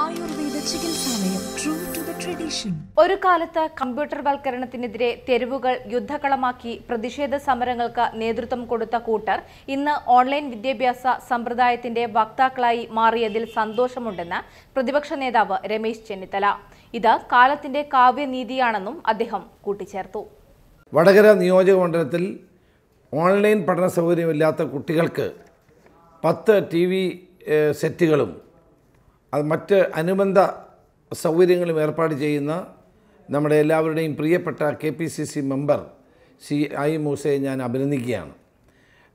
Ayurveda true to ഒരു കാലത്ത് computer വൽക്കരണത്തിനെതിരെ തെരുവുകൾ യുദ്ധകളമാക്കി പ്രതിഷേധ സമരങ്ങൾക്ക് നേതൃത്വം കൊടുത്ത കൂട്ടർ ഇന്ന് ഓൺലൈൻ വിദ്യാഭ്യാസ സമ്പ്രദായത്തിന്റെ വക്താക്കളായി മാറിയതിൽ സന്തോഷമുണ്ടെന്ന് പ്രതിപക്ഷ നേതാവ് രമേശ് ചെന്നിത്തല ഇത് കാലത്തിന്റെ കാവ്യനീതിയാണെന്നും അദ്ദേഹം കൂട്ടിച്ചേർത്തു വടകര നിയോജക മണ്ഡലത്തിൽ ഓൺലൈൻ പഠന സൗകര്യമില്ലാത്ത കുട്ടികൾക്ക് പത്ത് ടി വി സെറ്റുകളും അത് മറ്റ് അനുബന്ധ സൗകര്യങ്ങളും ഏർപ്പാട് ചെയ്യുന്ന നമ്മുടെ എല്ലാവരുടെയും പ്രിയപ്പെട്ട K P C C member C I മൂസയെ ഞാൻ അഭിനന്ദിക്കുകയാണ്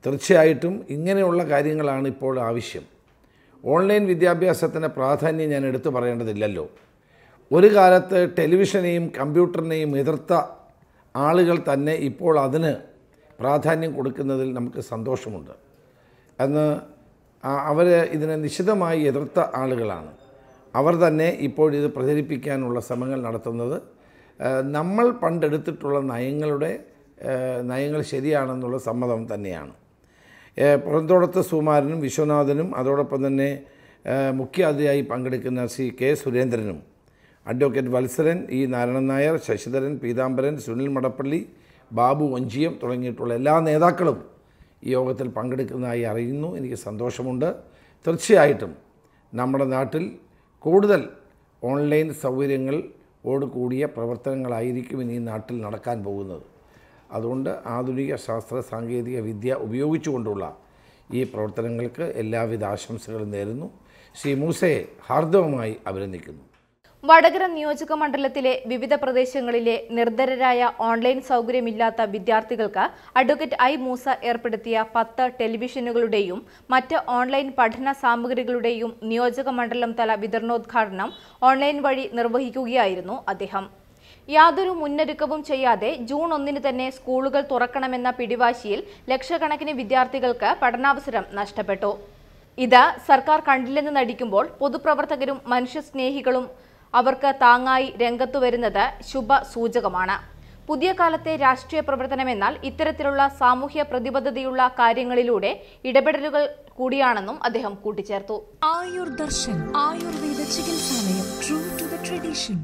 തീർച്ചയായിട്ടും ഇങ്ങനെയുള്ള കാര്യങ്ങളാണ് ഇപ്പോൾ ആവശ്യം ഓൺലൈൻ വിദ്യാഭ്യാസത്തിൻ്റെ പ്രാധാന്യം ഞാൻ എടുത്തു പറയേണ്ടതില്ലല്ലോ ഒരു കാലത്ത് ടെലിവിഷനെയും കമ്പ്യൂട്ടറിനെയും എതിർത്ത ആളുകൾ തന്നെ ഇപ്പോൾ അതിന് പ്രാധാന്യം കൊടുക്കുന്നതിൽ നമുക്ക് സന്തോഷമുണ്ട് അന്ന് അവർ ഇതിനെ നിശിതമായി എതിർത്ത ആളുകളാണ് അവർ തന്നെ ഇപ്പോഴിത് പ്രചരിപ്പിക്കാനുള്ള ശ്രമങ്ങൾ നടത്തുന്നത് നമ്മൾ പണ്ടെടുത്തിട്ടുള്ള നയങ്ങളുടെ നയങ്ങൾ ശരിയാണെന്നുള്ള സമ്മതം തന്നെയാണ് പുറന്തോടത്ത് സുമാരനും വിശ്വനാഥനും അതോടൊപ്പം തന്നെ മുഖ്യാതിഥിയായി പങ്കെടുക്കുന്ന സി കെ സുരേന്ദ്രനും അഡ്വക്കേറ്റ് വത്സരൻ ഇ നാരായണൻ നായർ ശശിധരൻ പീതാംബരൻ സുനിൽ മടപ്പള്ളി ബാബു വഞ്ചിയം തുടങ്ങിയിട്ടുള്ള എല്ലാ നേതാക്കളും ഈ യോഗത്തിൽ പങ്കെടുക്കുന്നതായി അറിയുന്നു എനിക്ക് സന്തോഷമുണ്ട് തീർച്ചയായിട്ടും നമ്മുടെ നാട്ടിൽ കൂടുതൽ ഓൺലൈൻ സൗകര്യങ്ങളോട് കൂടിയ പ്രവർത്തനങ്ങളായിരിക്കും ഇനി നാട്ടിൽ നടക്കാൻ പോകുന്നത് അതുകൊണ്ട് ആധുനിക ശാസ്ത്ര സാങ്കേതിക വിദ്യ ഉപയോഗിച്ചുകൊണ്ടുള്ള ഈ പ്രവർത്തനങ്ങൾക്ക് എല്ലാവിധ ആശംസകളും നേരുന്നു ശ്രീ മൂസയെ ഹാർദവമായി അഭിനന്ദിക്കുന്നു വടകര നിയോജക മണ്ഡലത്തിലെ വിവിധ പ്രദേശങ്ങളിലെ നിർധരരായ ഓൺലൈൻ സൗകര്യമില്ലാത്ത വിദ്യാർത്ഥികൾക്ക് അഡ്വക്കേറ്റ് ഐ മൂസ ഏർപ്പെടുത്തിയ പത്ത് ടെലിവിഷനുകളുടെയും മറ്റ് ഓൺലൈൻ പഠന സാമഗ്രികളുടെയും നിയോജക മണ്ഡലം തല വിതരണോദ്ഘാടനം ഓൺലൈൻ വഴി നിർവഹിക്കുകയായിരുന്നു അദ്ദേഹം യാതൊരു മുന്നൊരുക്കവും ചെയ്യാതെ ജൂൺ ഒന്നിന് തന്നെ സ്കൂളുകൾ തുറക്കണമെന്ന പിടിവാശിയിൽ ലക്ഷക്കണക്കിന് വിദ്യാർത്ഥികൾക്ക് പഠനാവസരം നഷ്ടപ്പെട്ടു ഇത് സർക്കാർ കണ്ടില്ലെന്ന് നടിക്കുമ്പോൾ പൊതുപ്രവർത്തകരും മനുഷ്യസ്നേഹികളും അവർക്ക് താങ്ങായി രംഗത്തു വരുന്നത് ശുഭ സൂചകമാണ് പുതിയ കാലത്തെ രാഷ്ട്രീയ പ്രവർത്തനമെന്നാൽ ഇത്തരത്തിലുള്ള സാമൂഹ്യ പ്രതിബദ്ധതയുള്ള കാര്യങ്ങളിലൂടെ ഇടപെടലുകൾ കൂടിയാണെന്നും അദ്ദേഹം കൂട്ടിച്ചേർത്തു Ayur Darshan Ayurveda Chikitsalayam true to the tradition